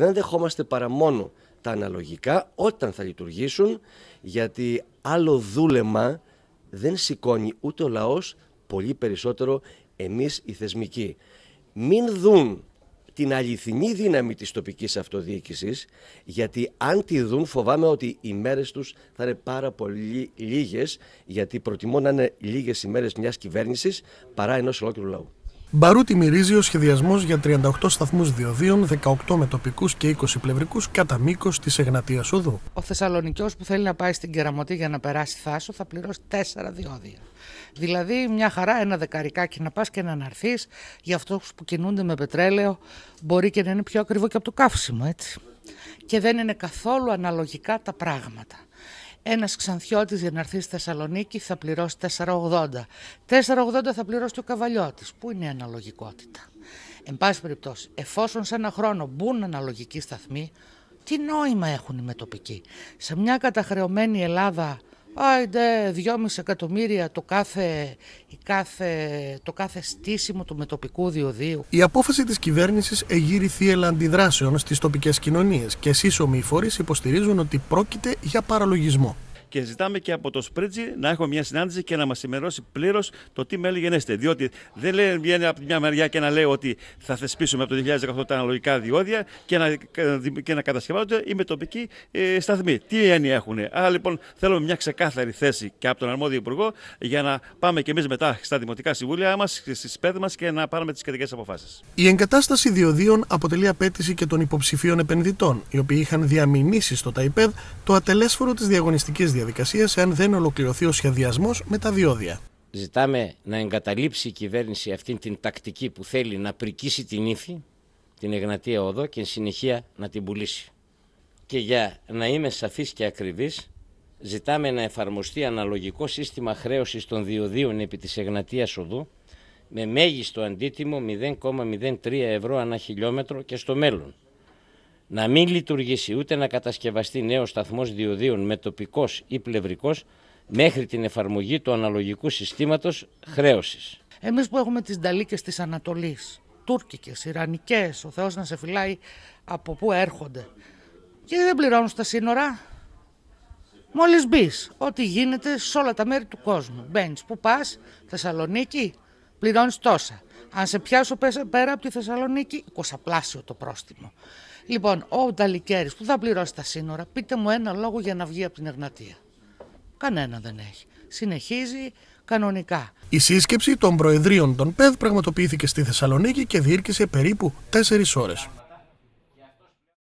Δεν δεχόμαστε παρά μόνο τα αναλογικά όταν θα λειτουργήσουν, γιατί άλλο δούλεμα δεν σηκώνει ούτε ο λαός, πολύ περισσότερο εμείς οι θεσμικοί. Μην δουν την αληθινή δύναμη της τοπικής αυτοδιοίκησης, γιατί αν τη δουν φοβάμαι ότι οι μέρες τους θα είναι πάρα πολύ λίγες, γιατί προτιμώ να είναι λίγες οι μέρες μιας κυβέρνησης παρά ενός ολόκληρου λαού. Μπαρούτι μυρίζει ο σχεδιασμός για 38 σταθμούς διοδίων, 18 με τοπικούς και 20 πλευρικούς κατά μήκος της Εγνατίας Οδού. Ο Θεσσαλονικιός που θέλει να πάει στην Κεραμωτή για να περάσει θάσο θα πληρώσει 4 διόδια. Δηλαδή, μια χαρά, ένα δεκαρικάκι να πας και να αναρθείς. Για αυτούς που κινούνται με πετρέλαιο, μπορεί και να είναι πιο ακριβό και από το καύσιμο, έτσι. Και δεν είναι καθόλου αναλογικά τα πράγματα. Ένας ξανθιώτης για να έρθει στη Θεσσαλονίκη θα πληρώσει 4,80. 4,80 θα πληρώσει το ο καβαλιώτης. Πού είναι η αναλογικότητα. Εν πάση περιπτώσει, εφόσον σε ένα χρόνο μπουν αναλογικοί σταθμοί, τι νόημα έχουν οι μετοπικοί. Σε μια καταχρεωμένη Ελλάδα Άιντε, 2,5 εκατομμύρια το κάθε, η κάθε, το κάθε στήσιμο του μετοπικού διοδίου. Η απόφαση της κυβέρνησης εγείρει θύελα αντιδράσεων στις τοπικές κοινωνίες και σύσσωμοι οι φορείς υποστηρίζουν ότι πρόκειται για παραλογισμό και ζητάμε και από το Σπρίτζι να έχουμε μια συνάντηση και να μας ενημερώσει πλήρως το τι μέλη γενέστε. Διότι δεν λέει, βγαίνει από μια μεριά και να λέει ότι θα θεσπίσουμε από το 2018 τα αναλογικά διόδια και να, και να κατασκευάζονται οι μετοπικοί τοπική ε, Τι έννοια έχουν. Άρα λοιπόν θέλουμε μια ξεκάθαρη θέση και από τον αρμόδιο υπουργό για να πάμε και εμείς μετά στα δημοτικά συμβούλια μας, στις πέδε μας και να πάρουμε τις κεντρικέ αποφάσεις. Η εγκατάσταση διοδίων αποτελεί απέτηση και των υποψηφίων επενδυτών, οι οποίοι είχαν διαμηνήσεις στο ΤΑΙΠΕΔ το ατελέσφορο της διαγωνιστικής διαδικασίας διαδικασία εάν δεν ολοκληρωθεί ο σχεδιασμός με τα διόδια. Ζητάμε να εγκαταλείψει η κυβέρνηση αυτήν την τακτική που θέλει να πρικίσει την ύφη, την Εγνατία Οδό και συνεχεία να την πουλήσει. Και για να είμαι σαφής και ακριβής, ζητάμε να εφαρμοστεί αναλογικό σύστημα χρέωσης των διοδίων επί της Εγνατίας Οδού με μέγιστο αντίτιμο 0,03 ευρώ ανά χιλιόμετρο και στο μέλλον να μην λειτουργήσει ούτε να κατασκευαστεί νέος σταθμός διοδίων με τοπικός ή πλευρικός μέχρι την εφαρμογή του αναλογικού συστήματος χρέωσης. Εμείς που έχουμε τις νταλίκες της Ανατολής, τουρκικές, ιρανικές, ο Θεός να σε φυλάει από πού έρχονται και δεν πληρώνουν στα σύνορα. Μόλις μπεις, ό,τι γίνεται σε όλα τα μέρη του κόσμου. Μπαίνεις, που πας, Θεσσαλονίκη, πληρώνεις τόσα. Αν σε πιάσω πέρα από τη Θεσσαλονίκη, 20 πλάσιο το πρόστιμο. Λοιπόν, ο Νταλικέρης που θα πληρώσει τα σύνορα, πείτε μου ένα λόγο για να βγει από την Εγνατία. Κανένα δεν έχει. Συνεχίζει κανονικά. Η σύσκεψη των Προεδρίων των ΠΕΔ πραγματοποιήθηκε στη Θεσσαλονίκη και διήρκησε περίπου 4 ώρες.